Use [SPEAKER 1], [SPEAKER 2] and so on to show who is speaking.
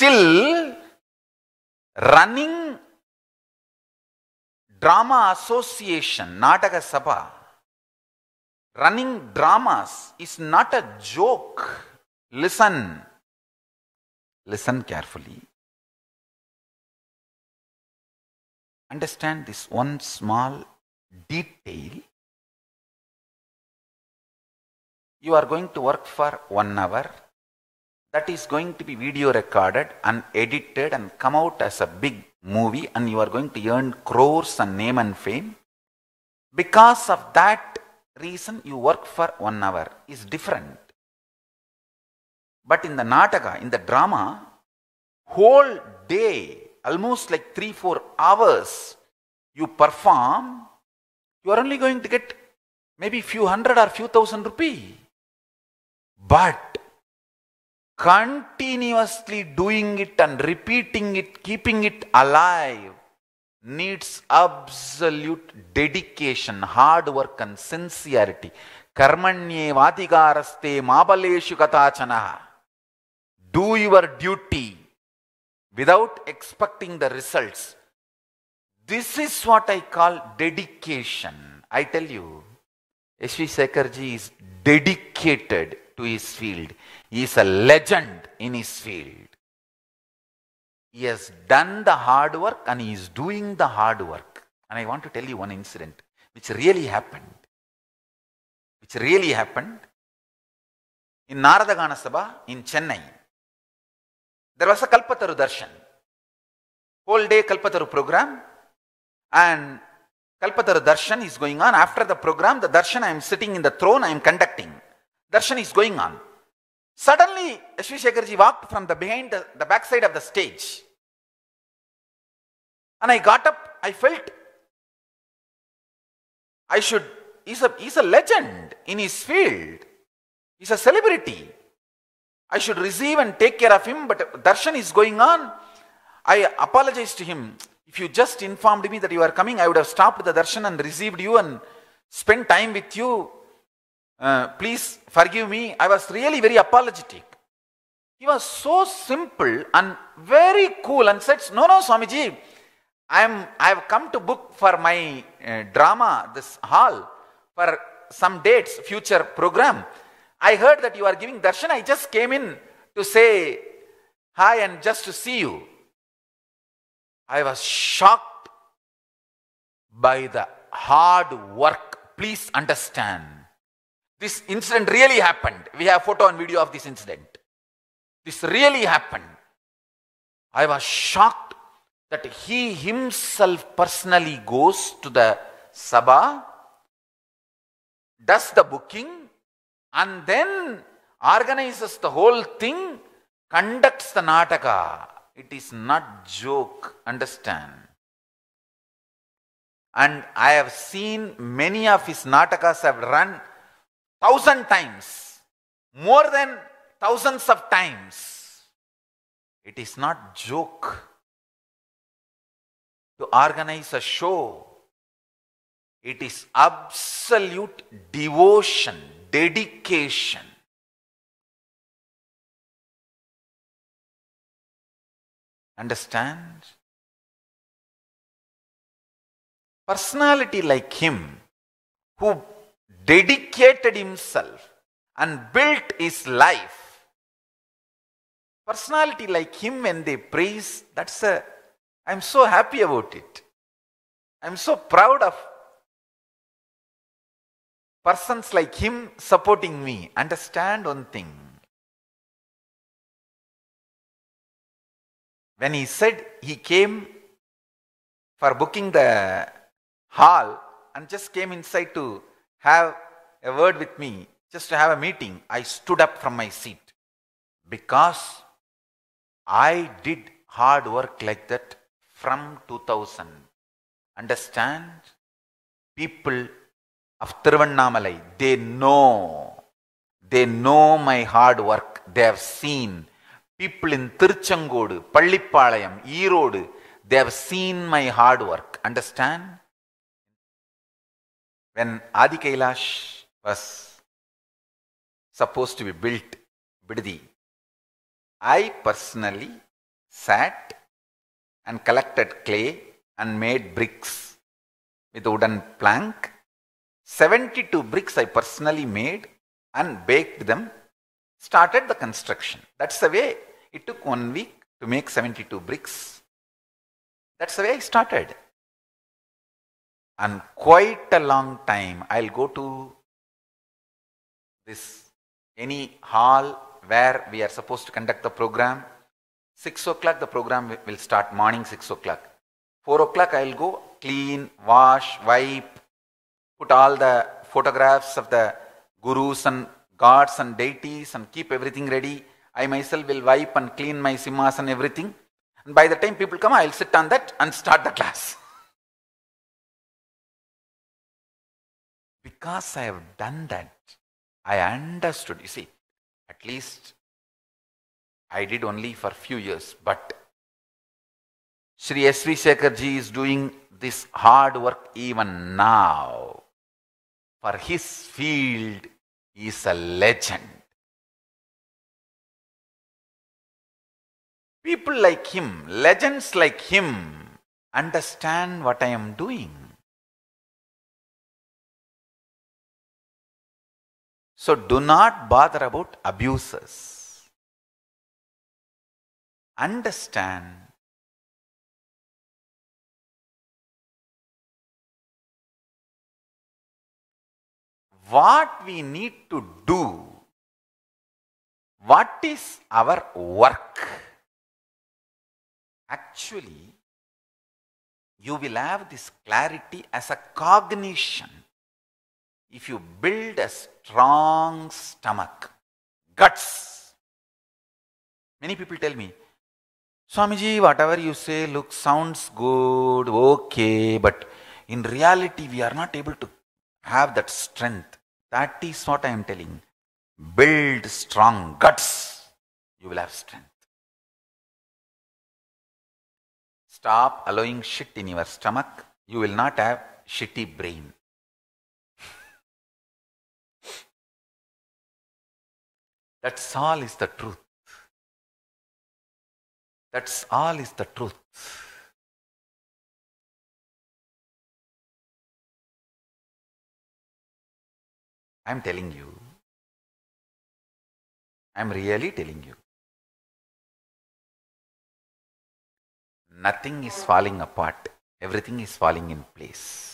[SPEAKER 1] still
[SPEAKER 2] running drama association, Nataka Sabha, running dramas is not a joke. Listen, listen carefully.
[SPEAKER 1] Understand this one small
[SPEAKER 2] detail. You are going to work for one hour, that is going to be video recorded and edited and come out as a big movie and you are going to earn crores and name and fame. Because of that reason you work for one hour is different. But in the Nataka, in the drama, whole day, almost like 3-4 hours you perform, you are only going to get maybe few hundred or few thousand rupee. But continuously doing it and repeating it, keeping it alive, needs absolute dedication, hard work, and sincerity. Karmanye vadikaraste mabalesu katachana. Do your duty without expecting the results. This is what I call dedication. I tell you, S.V. Sekharji is dedicated his field. He is a legend in his field. He has done the hard work and he is doing the hard work. And I want to tell you one incident which really happened. Which really happened in Naradagana Sabha in Chennai. There was a Kalpataru Darshan. Whole day Kalpataru program and Kalpataru Darshan is going on. After the program, the Darshan I am sitting in the throne, I am conducting darshan is going on. Suddenly, Shri Shekharji walked from the behind the, the backside of the stage. And I got up, I felt I should, he's a, he's a legend in his field. He's a celebrity. I should receive and take care of him, but darshan is going on. I apologized to him. If you just informed me that you are coming, I would have stopped the darshan and received you and spent time with you uh, please forgive me, I was really very apologetic. He was so simple and very cool and said, no, no, Swamiji, I am, I have come to book for my uh, drama, this hall, for some dates, future program. I heard that you are giving darshan. I just came in to say hi and just to see you. I was shocked by the hard work. Please understand this incident really happened. We have photo and video of this incident. This really happened. I was shocked that he himself personally goes to the Sabha, does the booking, and then organizes the whole thing, conducts the Nataka. It is not joke, understand. And I have seen many of his Natakas have run thousand times, more than thousands of times. It is not joke to organize a show. It is absolute devotion, dedication.
[SPEAKER 1] Understand? Personality
[SPEAKER 2] like him, who dedicated himself and built his life. Personality like him, when they praise, that's a, I'm so happy about it. I'm so proud of persons like him supporting me. Understand one thing. When he said he came for booking the hall and just came inside to have a word with me, just to have a meeting, I stood up from my seat because I did hard work like that from 2000. Understand? People of Tiruvannamalai, they know. They know my hard work. They have seen. People in Tiruchangodu, Pallipalayam, Erode, they have seen my hard work. Understand? when Adi Kailash was supposed to be built, Biddi, I personally sat and collected clay and made bricks with wooden plank. 72 bricks I personally made and baked them, started the construction. That's the way it took one week to make 72 bricks. That's the way I started and quite a long time I'll go to this any hall where we are supposed to conduct the program. 6 o'clock the program will start morning 6 o'clock. 4 o'clock I'll go clean, wash, wipe, put all the photographs of the gurus and gods and deities and keep everything ready. I myself will wipe and clean my simas and everything. And by the time people come, I'll sit on that and start the class. Because I have done that, I understood. You see, at least I did only for few years, but Sri S.V. Sekharji is doing this hard work even now. For his field, he is a legend.
[SPEAKER 1] People like him, legends like him, understand what I am doing. So do not bother about abuses. Understand what we need to do, what is our work.
[SPEAKER 2] Actually, you will have this clarity as a cognition if you build a strong stomach, guts. Many people tell me, Swamiji, whatever you say, looks sounds good, okay, but in reality, we are not able to have that strength. That is what I am telling. Build strong guts, you will have strength. Stop allowing shit in your stomach, you will not have shitty
[SPEAKER 1] brain. That all is the truth. That's all is the truth. I'm telling you. I'm really telling you. Nothing is falling apart. Everything is falling in place.